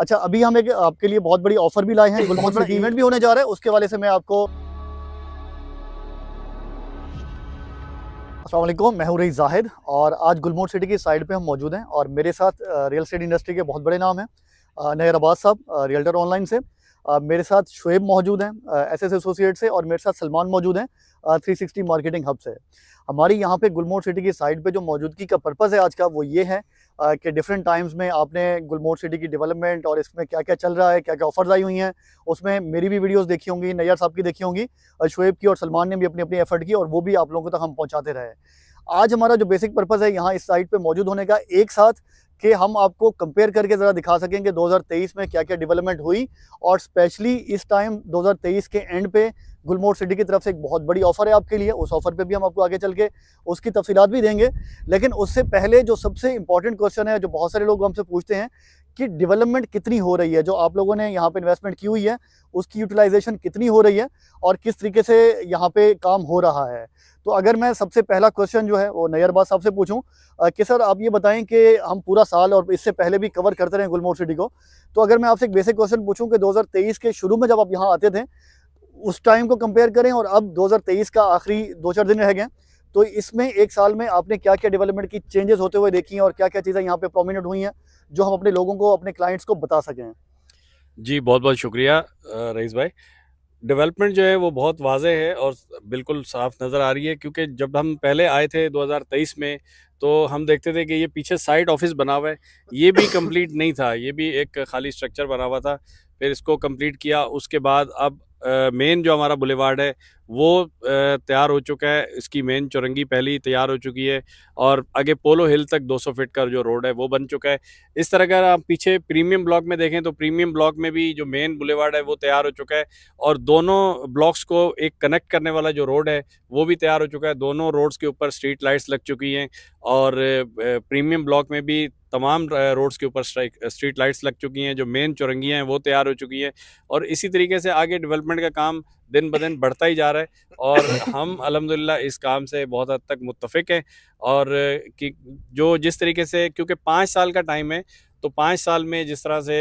अच्छा अभी हम एक आपके लिए बहुत बड़ी ऑफर भी लाए हैं बहुत बड़ा इवेंट भी होने जा रहा है उसके वाले से मैं आपको असलम मैं हूँ रही जाहिद और आज गुलमोर सिटी की साइड पे हम मौजूद हैं और मेरे साथ रियल स्टेट इंडस्ट्री के बहुत बड़े नाम हैं नहर अब्बास साहब रियल्टर ऑनलाइन से मेरे साथ शुएब मौजूद हैं एस एस एसोसिएट से और मेरे साथ सलमान मौजूद हैं थ्री सिक्सटी मार्केटिंग हब से हमारी यहाँ पे गुलमोड सिटी की साइड पे जो मौजूदगी का पर्पज़ है आज का वो ये है कि डिफरेंट टाइम्स में आपने गुलमोड सिटी की डेवलपमेंट और इसमें क्या क्या चल रहा है क्या क्या ऑफर्स आई हुई हैं उसमें मेरी भी वीडियोस देखी होंगी नैयर साहब की देखी होंगी शुएब की और सलमान ने भी अपनी अपनी एफर्ट की और वो भी आप लोगों तक हम पहुँचाते रहे आज हमारा जो बेसिक पर्पज़ है यहाँ इस साइड पर मौजूद होने का एक साथ कि हम आपको कंपेयर करके ज़रा दिखा सकेंगे 2023 में क्या क्या डेवलपमेंट हुई और स्पेशली इस टाइम 2023 के एंड पे गुलमोर सिटी की तरफ से एक बहुत बड़ी ऑफ़र है आपके लिए उस ऑफ़र पे भी हम आपको आगे चल के उसकी तफसीत भी देंगे लेकिन उससे पहले जो सबसे इंपॉर्टेंट क्वेश्चन है जो बहुत सारे लोग हमसे पूछते हैं की डेवलपमेंट कितनी हो रही है जो आप लोगों ने यहाँ पे इन्वेस्टमेंट की हुई है उसकी यूटिलाइजेशन कितनी हो रही है और किस तरीके से यहाँ पे काम हो रहा है तो अगर मैं सबसे पहला क्वेश्चन जो है वो नैयरबाज साहब से पूछूं कि सर आप ये बताएं कि हम पूरा साल और इससे पहले भी कवर करते रहे गुलमोर सिटी को तो अगर मैं आपसे एक बेसिक क्वेश्चन पूछूँ कि दो के शुरू में जब आप यहाँ आते थे उस टाइम को कंपेयर करें और अब दो का आखिरी दो चार दिन रह गए तो इसमें एक साल में आपने क्या क्या डेवलपमेंट की चेंजेस होते हुए देखी हैं और क्या क्या चीज़ें यहाँ पे प्रोमिनेंट हुई हैं जो हम अपने लोगों को अपने क्लाइंट्स को बता सकें जी बहुत बहुत शुक्रिया रईस भाई डेवलपमेंट जो है वो बहुत वाजे है और बिल्कुल साफ नज़र आ रही है क्योंकि जब हम पहले आए थे 2023 में तो हम देखते थे कि ये पीछे साइड ऑफिस बना हुआ है ये भी कंप्लीट नहीं था ये भी एक खाली स्ट्रक्चर बना हुआ था फिर इसको कंप्लीट किया उसके बाद अब मेन जो हमारा बुलेवार्ड है वो तैयार हो चुका है इसकी मेन चुरंगी पहली तैयार हो चुकी है और आगे पोलो हिल तक 200 फीट का जो रोड है वो बन चुका है इस तरह अगर आप पीछे प्रीमियम ब्लॉक में देखें तो प्रीमियम ब्लॉक में भी जो मेन बुलेवार्ड है वो तैयार हो चुका है और दोनों ब्लॉक्स को एक कनेक्ट करने वाला जो रोड है वो भी तैयार हो चुका है दोनों रोड्स के ऊपर स्ट्रीट लाइट्स लग चुकी हैं और प्रीमियम ब्लॉक में भी तमाम रोड्स के ऊपर स्ट्राइक स्ट्रीट लाइट्स लग चुकी हैं जो मेन चुरंगियाँ हैं वो तैयार हो चुकी हैं और इसी तरीके से आगे डेवलपमेंट का काम दिन ब दिन बढ़ता ही जा रहा है और हम अलहमदिल्ला इस काम से बहुत हद तक मुतफिक हैं और कि जो जिस तरीके से क्योंकि पाँच साल का टाइम है तो पाँच साल में जिस तरह से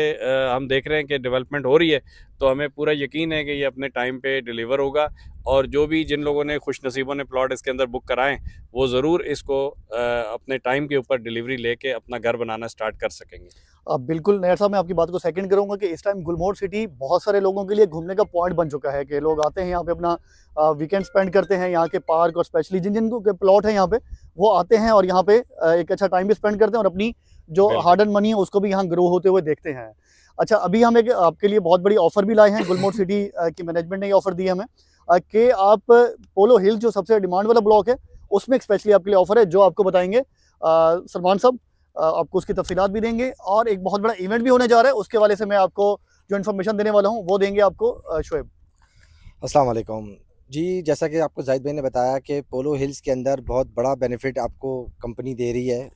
हम देख रहे हैं कि डेवलपमेंट हो रही है तो हमें पूरा यकीन है कि ये अपने टाइम पे डिलीवर होगा और जो भी जिन लोगों ने खुश नसीबों ने प्लॉट इसके अंदर बुक कराएं वो ज़रूर इसको अपने टाइम के ऊपर डिलीवरी लेके अपना घर बनाना स्टार्ट कर सकेंगे अब बिल्कुल नहर साहब मैं आपकी बात को सेकंड करूंगा कि इस टाइम गुलमोर सिटी बहुत सारे लोगों के लिए घूमने का पॉइंट बन चुका है कि लोग आते हैं यहाँ पे अपना वीकेंड स्पेंड करते हैं यहाँ के पार्क और स्पेशली जिन जिनको के प्लॉट हैं यहाँ पे वो आते हैं और यहाँ पे एक अच्छा टाइम भी स्पेंड करते हैं और अपनी जो हार्ड एंड मनी है उसको भी यहाँ ग्रो होते हुए देखते हैं अच्छा अभी हम एक आपके लिए बहुत बड़ी ऑफर भी लाए हैं गुलमोट सिटी की मैनेजमेंट ने ये ऑफर दी हमें कि आप पोलो हिल जो सबसे डिमांड वाला ब्लॉक है उसमें एक स्पेशली आपके लिए ऑफर है जो आपको बताएंगे सलमान साहब आपको उसकी तफसीत भी देंगे और एक बहुत बड़ा इवेंट भी होने जा रहा है उसके वाले से मैं आपको जो इन्फॉर्मेशन देने वाला हूँ वो देंगे आपको शुएब असलम जी जैसा कि आपको जाहिद भाई ने बताया कि पोलो हिल्स के अंदर बहुत बड़ा बेनिफिट आपको कंपनी दे रही है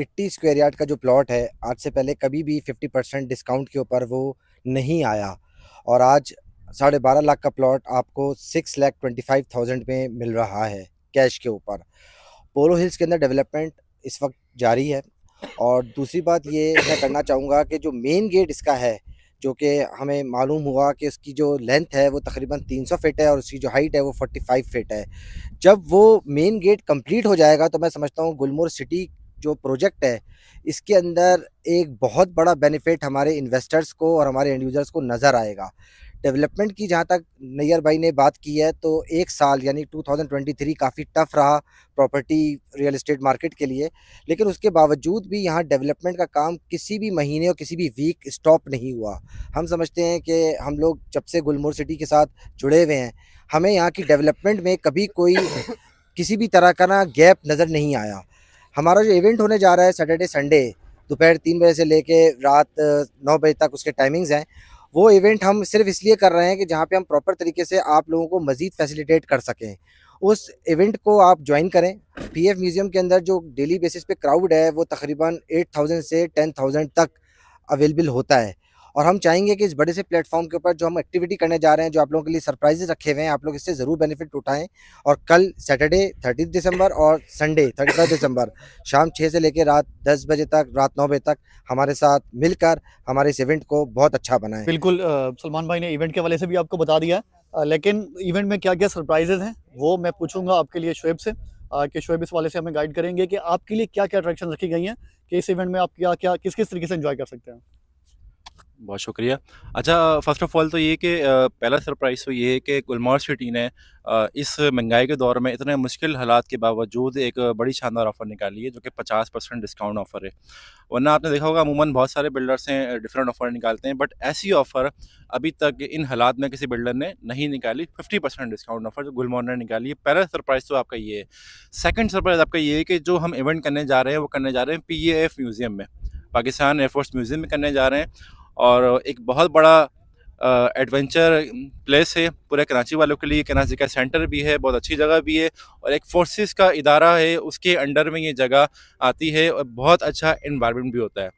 80 स्क्वायर यार्ड का जो प्लॉट है आज से पहले कभी भी 50 परसेंट डिस्काउंट के ऊपर वो नहीं आया और आज साढ़े बारह लाख का प्लॉट आपको six lakh twenty five thousand में मिल रहा है कैश के ऊपर पोलो हिल्स के अंदर डेवलपमेंट इस वक्त जारी है और दूसरी बात ये मैं करना चाहूँगा कि जो मेन गेट इसका है जो कि हमें मालूम हुआ कि उसकी जो लेंथ है वो तकरीबन 300 फीट है और उसकी जो हाइट है वो 45 फीट है जब वो मेन गेट कंप्लीट हो जाएगा तो मैं समझता हूँ गुलमोर सिटी जो प्रोजेक्ट है इसके अंदर एक बहुत बड़ा बेनिफिट हमारे इन्वेस्टर्स को और हमारे एंड यूज़र्स को नज़र आएगा डेवलपमेंट की जहाँ तक नैयर भाई ने बात की है तो एक साल यानी 2023 काफ़ी टफ रहा प्रॉपर्टी रियल इस्टेट मार्केट के लिए लेकिन उसके बावजूद भी यहाँ डेवलपमेंट का काम किसी भी महीने और किसी भी वीक स्टॉप नहीं हुआ हम समझते हैं कि हम लोग जब से गुलमोर सिटी के साथ जुड़े हुए हैं हमें यहाँ की डेवलपमेंट में कभी कोई किसी भी तरह का ना गैप नज़र नहीं आया हमारा जो इवेंट होने जा रहा है सैटरडे संडे दोपहर तीन बजे से लेके रात नौ बजे तक उसके टाइमिंग्स हैं वो इवेंट हम सिर्फ इसलिए कर रहे हैं कि जहाँ पे हम प्रॉपर तरीके से आप लोगों को मज़ीद फैसिलिटेट कर सकें उस इवेंट को आप ज्वाइन करें पीएफ म्यूज़ियम के अंदर जो डेली बेसिस पे क्राउड है वो तकरीबन 8000 से 10000 तक अवेलेबल होता है और हम चाहेंगे कि इस बड़े से प्लेटफॉर्म के ऊपर जो हम एक्टिविटी करने जा रहे हैं जो आप लोगों के लिए सरप्राइजेज रखे हुए हैं आप लोग इससे ज़रूर बेनिफिट उठाएं और कल सैटरडे थर्टी दिसंबर और संडे थर्टी दिसंबर शाम छः से लेकर रात दस बजे तक रात नौ बजे तक हमारे साथ मिलकर हमारे इस इवेंट को बहुत अच्छा बनाएं बिल्कुल सलमान भाई ने इवेंट के वाले से भी आपको बता दिया लेकिन इवेंट में क्या क्या सरप्राइजेज हैं वो मैं पूछूंगा आपके लिए शुएब से कि शुएब इस वाले से हमें गाइड करेंगे कि आपके लिए क्या क्या अट्रैक्शन रखी गई हैं कि इस इवेंट में आप क्या क्या किस किस तरीके से इन्जॉय कर सकते हैं बहुत शुक्रिया अच्छा फर्स्ट ऑफ ऑल तो ये कि पहला सरप्राइज़ तो ये है कि गुलमोहर सिटी ने इस महंगाई के दौर में इतने मुश्किल हालात के बावजूद एक बड़ी शानदार ऑफ़र निकाली है जो कि पचास परसेंट डिस्काउंट ऑफ़र है वरना आपने देखा होगा अमूमन बहुत सारे बिल्डर्स हैं डिफरेंट ऑफ़र निकालते हैं बट ऐसी ऑफ़र अभी तक इन हालात में किसी बिल्डर ने नहीं निकाली फिफ्टी परसेंट डिस्काउंट ऑफ़र जो गुलमोहर ने निकाली है पहला सरप्राइज़ तो आपका ये है सेकेंड सरप्राइज़ आपका ये है कि जो हम इवेंट करने जा रहे हैं वो करने जा रहे हैं पी म्यूज़ियम में पाकिस्तान एयरफोर्स म्यूज़ियम में करने जा रहे हैं और एक बहुत बड़ा एडवेंचर प्लेस है पूरे कराची वालों के लिए कराची का सेंटर भी है बहुत अच्छी जगह भी है और एक फोर्सेस का इदारा है उसके अंडर में ये जगह आती है और बहुत अच्छा इन्वायरमेंट भी होता है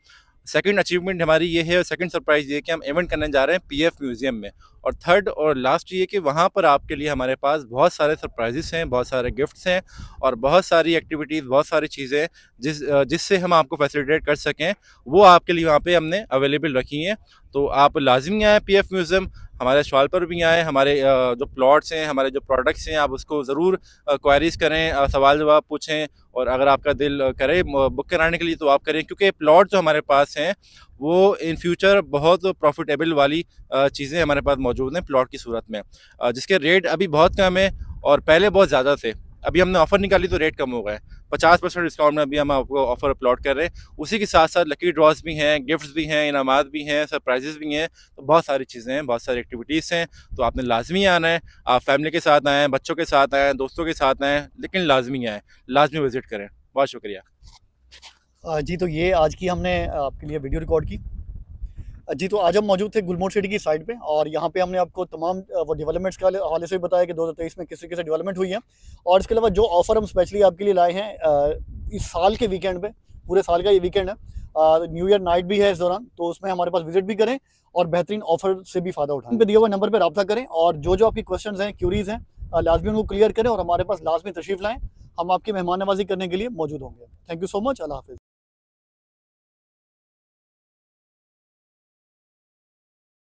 सेकंड अचीवमेंट हमारी ये है और सेकंड सरप्राइज़ ये कि हम इवेंट करने जा रहे हैं पीएफ म्यूज़ियम में और थर्ड और लास्ट ये कि वहाँ पर आपके लिए हमारे पास बहुत सारे सरप्राइजेस हैं बहुत सारे गिफ्ट्स हैं और बहुत सारी एक्टिविटीज़ बहुत सारी चीज़ें जिस जिससे हम आपको फैसिलिटेट कर सकें वो आपके लिए वहाँ पर हमने अवेलेबल रखी हैं तो आप लाजमी आएँ पी एफ म्यूज़ियम हमारे शॉल पर भी आएँ हमारे जो प्लॉट्स हैं हमारे जो प्रोडक्ट्स हैं आप उसको ज़रूर क्वारीज़ करें सवाल जवाब पूछें और अगर आपका दिल करे बुक कराने के लिए तो आप करें क्योंकि प्लॉट जो हमारे पास हैं वो इन फ्यूचर बहुत प्रॉफिटेबल वाली चीज़ें हमारे पास मौजूद हैं प्लॉट की सूरत में जिसके रेट अभी बहुत कम है और पहले बहुत ज़्यादा थे अभी हमने ऑफर निकाली तो रेट कम हो गए पचास परसेंट डिस्काउंट में अभी हम आपको ऑफर अपलोड कर रहे हैं उसी के साथ साथ लकी ड्रॉज भी हैं गिफ्ट्स भी हैं इनाम भी हैं सरप्राइजेज भी हैं तो बहुत सारी चीज़ें हैं बहुत सारी एक्टिविटीज़ हैं तो आपने लाजमी आना है आप फैमिली के साथ आएँ बच्चों के साथ आएँ दोस्तों के साथ आएँ लेकिन लाजमी आएँ लाजमी विज़िट करें बहुत शुक्रिया जी तो ये आज की हमने आपके लिए वीडियो रिकॉर्ड की जी तो आज हम मौजूद थे गुलमोट सिटी की साइड पे और यहाँ पे हमने आपको तमाम वो डेवलपमेंट्स के हवाले से भी बताया कि 2023 में किस तरीके से डेवलपमेंट हुई है और इसके अलावा जो ऑफ़र हम स्पेशली आपके लिए लाए हैं इस साल के वीकेंड पे पूरे साल का ये वीकेंड है न्यू ईयर नाइट भी है इस दौरान तो उसमें हमारे पास विजिट भी करें और बेहतरीन ऑफर से भी फ़ायदा उठाएं दिए हुए नंबर पर रबा करें और जो जो आपकी क्वेश्चन हैं क्यूरीज हैं लाजमी उनको क्लियर करें और हमारे पास लाजमी तशरीफ़ लाएँ हम आपकी मेहमान नवाजी करने के लिए मौजूद होंगे थैंक यू सो मच अल्लाह हाफिज़